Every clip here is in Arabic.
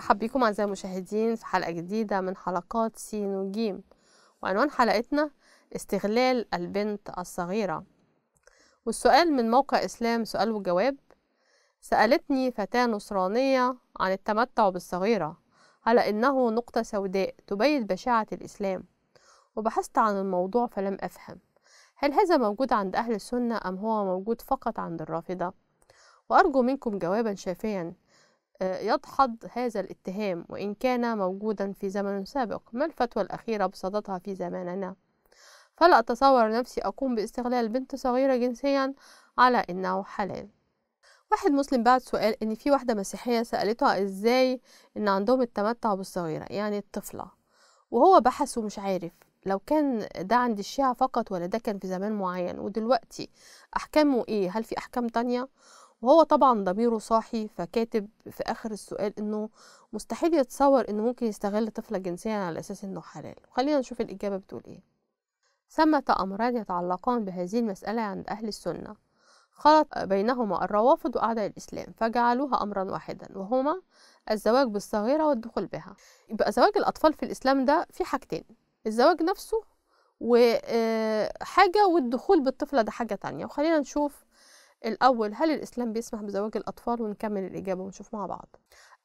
مرحب بكم أعزائي المشاهدين في حلقة جديدة من حلقات س وجيم وعنوان حلقتنا استغلال البنت الصغيرة والسؤال من موقع إسلام سؤال وجواب سألتني فتاة نصرانية عن التمتع بالصغيرة على إنه نقطة سوداء تبيد بشاعة الإسلام وبحثت عن الموضوع فلم أفهم هل هذا موجود عند أهل السنة أم هو موجود فقط عند الرافضة؟ وأرجو منكم جوابا شافيا يدحض هذا الاتهام وإن كان موجودا في زمن سابق ما الفتوى الأخيرة بصددها في زماننا؟ فلا أتصور نفسي أقوم باستغلال بنت صغيرة جنسيا على إنه حلال واحد مسلم بعد سؤال إن في واحدة مسيحية سألتها إزاي إن عندهم التمتع بالصغيرة يعني الطفلة وهو بحث ومش عارف لو كان ده عند الشيعة فقط ولا ده كان في زمان معين ودلوقتي أحكامه إيه هل في أحكام تانية وهو طبعا ضميره صاحي فكاتب في اخر السؤال انه مستحيل يتصور انه ممكن يستغل طفلة جنسيا على اساس انه حلال خلينا نشوف الاجابة بتقول ايه ثمة امران يتعلقان بهذه المسألة عند اهل السنة خلط بينهما الروافض وأعداء الإسلام فجعلوها أمرا واحدا وهما الزواج بالصغيرة والدخول بها يبقى زواج الأطفال في الإسلام ده في حاجتين الزواج نفسه وحاجة آه، والدخول بالطفلة ده حاجة تانية وخلينا نشوف الأول هل الإسلام بيسمح بزواج الأطفال ونكمل الإجابة ونشوف مع بعض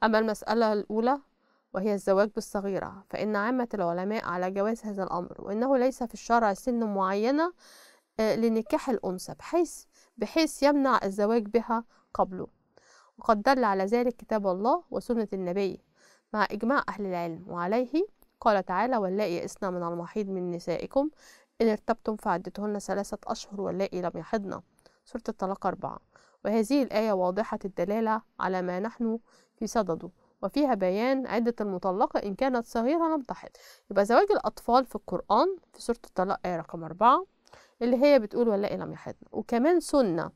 أما المسألة الأولى وهي الزواج بالصغيرة فإن عامة العلماء على جواز هذا الأمر وإنه ليس في الشرع سن معينة آه، لنكاح الأنثى بحيث بحيث يمنع الزواج بها قبله وقد دل على ذلك كتاب الله وسنة النبي مع إجماع أهل العلم وعليه قال تعالى واللائي يئسن من المحيض من نسائكم إن ارتبتم فعدتهن ثلاثة أشهر واللائي لم يحضن سورة الطلاق أربعة وهذه الآية واضحة الدلالة على ما نحن في صدده وفيها بيان عدة المطلقة إن كانت صغيرة لم تحض يبقى زواج الأطفال في القرآن في سورة الطلاق آية رقم أربعة اللي هي بتقول واللائي لم يحضن وكمان سنة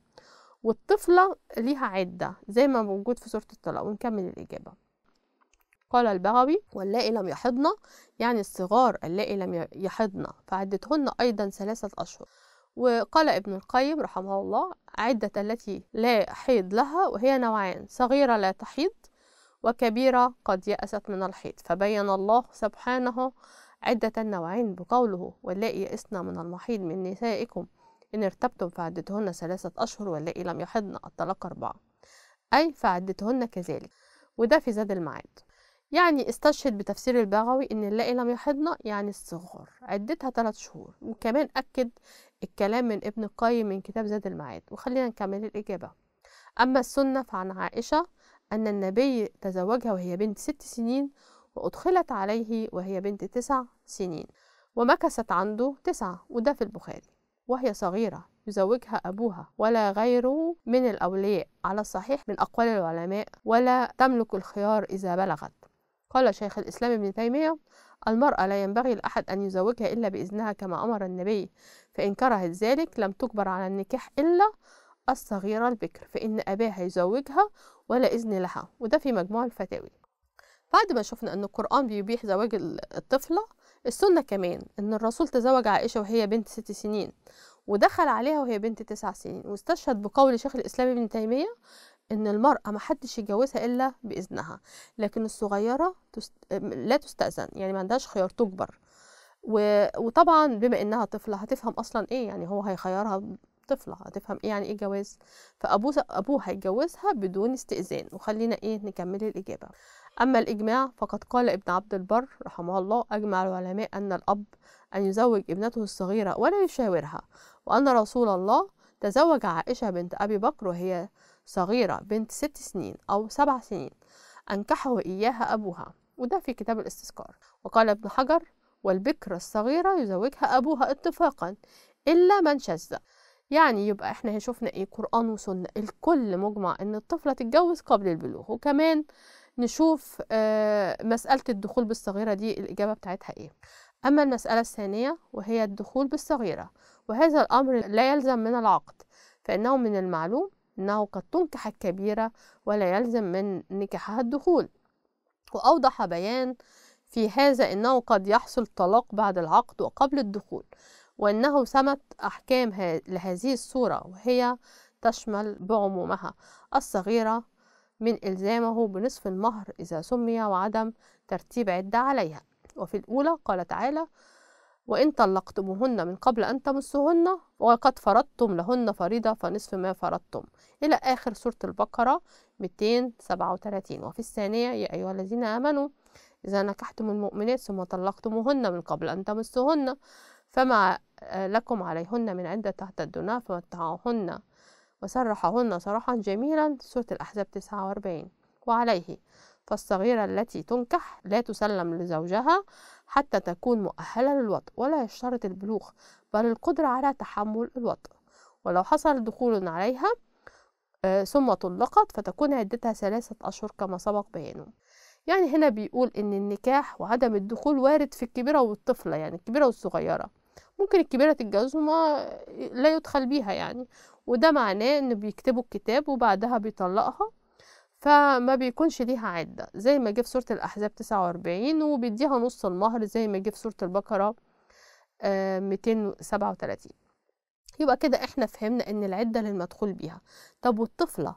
والطفلة ليها عدة زي ما موجود في سورة الطلاق ونكمل الإجابة قال البغوي واللائي لم يحضن يعني الصغار اللائي لم يحضن فعدتهن أيضا ثلاثة أشهر وقال ابن القيم رحمه الله عدة التي لا حيض لها وهي نوعان صغيرة لا تحيض وكبيرة قد يأست من الحيض فبين الله سبحانه عدة النوعين بقوله واللائي يئسن من المحيض من نسائكم إن ارتبتم فعدتهن ثلاثة أشهر واللائي لم يحضن الطلاق أربعة أي فعدتهن كذلك وده في زاد المعاد يعني استشهد بتفسير البغوي إن اللائي لم يحضن يعني الصغار عدتها ثلاث شهور وكمان أكد الكلام من ابن القيم من كتاب زاد المعاد وخلينا نكمل الإجابة أما السنة فعن عائشة أن النبي تزوجها وهي بنت ست سنين وأدخلت عليه وهي بنت تسع سنين ومكثت عنده تسعة وده في البخاري وهي صغيرة يزوجها أبوها ولا غيره من الأولياء على الصحيح من أقوال العلماء ولا تملك الخيار إذا بلغت قال شيخ الإسلام ابن تيمية المرأة لا ينبغي لأحد أن يزوجها إلا بإذنها كما أمر النبي فإن كرهت ذلك لم تجبر على النكاح إلا الصغيرة البكر فإن أباها يزوجها ولا إذن لها وده في مجموع الفتاوي بعد ما شفنا أن القرآن بيبيح زواج الطفلة السنة كمان أن الرسول تزوج عائشة وهي بنت ست سنين ودخل عليها وهي بنت تسع سنين واستشهد بقول شيخ الإسلام ابن تيمية ان المرأة ما حدش يجوزها الا باذنها لكن الصغيرة تست... لا تستأذن يعني ما عندهاش خيار تجبر و... وطبعا بما انها طفلة هتفهم اصلا ايه يعني هو هيخيرها طفلة هتفهم ايه يعني ايه جواز فابوه ابوها هيتجوزها بدون استئذان وخلينا ايه نكمل الاجابة اما الاجماع فقد قال ابن عبد البر رحمه الله اجمع العلماء ان الاب ان يزوج ابنته الصغيرة ولا يشاورها وان رسول الله تزوج عائشة بنت ابي بكر وهي صغيرة بنت ست سنين أو سبع سنين أنكحه إياها أبوها وده في كتاب الاستذكار وقال ابن حجر والبكرة الصغيرة يزوجها أبوها اتفاقا إلا من شذ يعني يبقى احنا شفنا ايه قرآن وسنة الكل مجمع ان الطفلة تتجوز قبل البلوغ وكمان نشوف آه، مسألة الدخول بالصغيرة دي الإجابة بتاعتها ايه أما المسألة الثانية وهي الدخول بالصغيرة وهذا الأمر لا يلزم من العقد فإنه من المعلوم أنه قد تنكح الكبيرة ولا يلزم من نكاحها الدخول وأوضح بيان في هذا أنه قد يحصل طلاق بعد العقد وقبل الدخول وأنه سمت أحكام لهذه الصورة وهي تشمل بعمومها الصغيرة من إلزامه بنصف المهر إذا سمي وعدم ترتيب عدة عليها وفي الأولى قال تعالى وإن طلقتموهن من قبل أن تمسهن وقد فرضتم لهن فريضة فنصف ما فرضتم إلى آخر سورة البقرة 237 وفي الثانية يا أيها الذين آمنوا إذا نكحتم المؤمنات ثم طلقتموهن من قبل أن تمسهن فما لكم عليهن من عدة الدنا فمتعوهن وسرحهن سراحا جميلا سورة الأحزاب 49 وعليه فالصغيرة التي تنكح لا تسلم لزوجها حتى تكون مؤهلة للوطء ولا يشترط البلوغ بل القدرة على تحمل الوطء ولو حصل دخول عليها آه، ثم طلقت فتكون عدتها ثلاثة أشهر كما سبق بيانه يعني هنا بيقول إن النكاح وعدم الدخول وارد في الكبيرة والطفلة يعني الكبيرة والصغيرة ممكن الكبيرة تتجوز وما لا يدخل بيها يعني وده معناه إنه بيكتبوا الكتاب وبعدها بيطلقها فما بيكونش ليها عدة زي ما جه في سورة الأحزاب 49 وبيديها نص المهر زي ما جه في سورة البقرة 237 آه، يبقى كده احنا فهمنا ان العدة للمدخول بيها طب والطفلة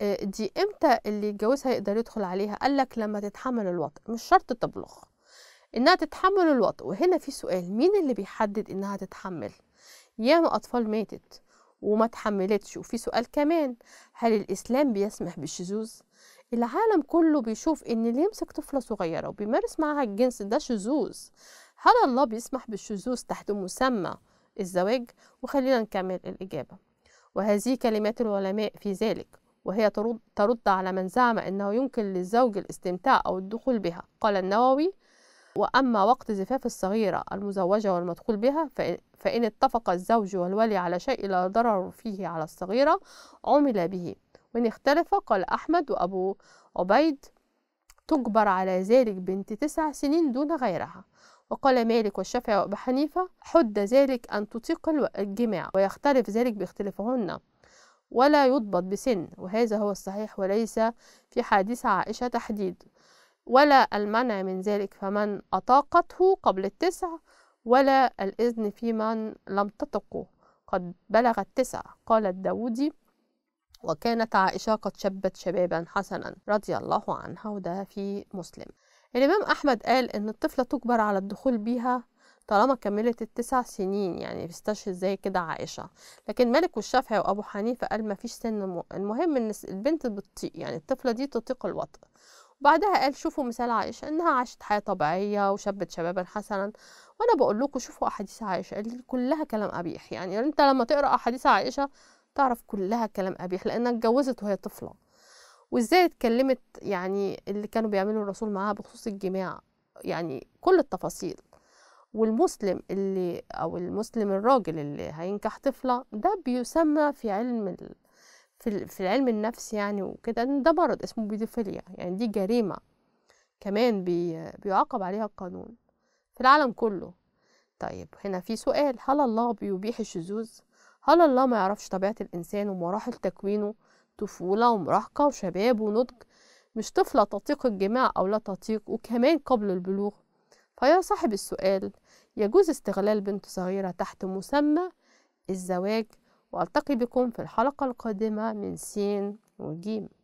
آه، دي امتى اللي يتجوزها يقدر يدخل عليها قالك لما تتحمل الوطء مش شرط تبلغ انها تتحمل الوطء وهنا في سؤال مين اللي بيحدد انها تتحمل ياما اطفال ماتت وما تحملتش وفي سؤال كمان هل الإسلام بيسمح بالشذوذ؟ العالم كله بيشوف إن اللي يمسك طفلة صغيرة وبيمارس معها الجنس ده شذوذ هل الله بيسمح بالشذوذ تحت مسمى الزواج؟ وخلينا نكمل الإجابة وهذه كلمات العلماء في ذلك وهي ترد, ترد على من زعم أنه يمكن للزوج الاستمتاع أو الدخول بها قال النووي وأما وقت زفاف الصغيرة المزوجة والمدخول بها فإن اتفق الزوج والولي على شيء لا ضرر فيه على الصغيرة عمل به وإن اختلف قال أحمد وأبو عبيد تجبر على ذلك بنت تسع سنين دون غيرها وقال مالك والشافعي وأبو حنيفة حد ذلك أن تطيق الجماع ويختلف ذلك باختلافهن ولا يضبط بسن وهذا هو الصحيح وليس في حديث عائشة تحديد ولا المنع من ذلك فمن أطاقته قبل التسع ولا الإذن في من لم تطقه قد بلغ التسع قال الداودي وكانت عائشة قد شبت شبابا حسنا رضي الله عنها وده في مسلم الإمام أحمد قال إن الطفلة تكبر على الدخول بيها طالما كملت التسع سنين يعني بيستشهد زي كده عائشة لكن مالك والشافعي وأبو حنيفة قال ما فيش سن المهم إن البنت بتطيق يعني الطفلة دي تطيق الوطء بعدها قال شوفوا مثال عائشة إنها عاشت حياة طبيعية وشبت شبابا حسنا وأنا بقول لكم شوفوا أحاديث عائشة قال كلها كلام قبيح يعني, يعني أنت لما تقرأ أحاديث عائشة تعرف كلها كلام قبيح لأنها اتجوزت وهي طفلة وإزاي اتكلمت يعني اللي كانوا بيعملوا الرسول معاها بخصوص الجماع يعني كل التفاصيل والمسلم اللي أو المسلم الراجل اللي هينكح طفلة ده بيسمى في علم في, في العلم النفس يعني وكده ان ده مرض اسمه بيدوفيليا يعني دي جريمة كمان بي بيعاقب عليها القانون في العالم كله طيب هنا في سؤال هل الله بيبيح الشذوذ هل الله ما يعرفش طبيعة الإنسان ومراحل تكوينه طفولة ومراهقة وشباب ونضج مش طفلة تطيق الجماع أو لا تطيق وكمان قبل البلوغ فيا صاحب السؤال يجوز استغلال بنت صغيرة تحت مسمى الزواج وألتقي بكم في الحلقة القادمة من سين وجيم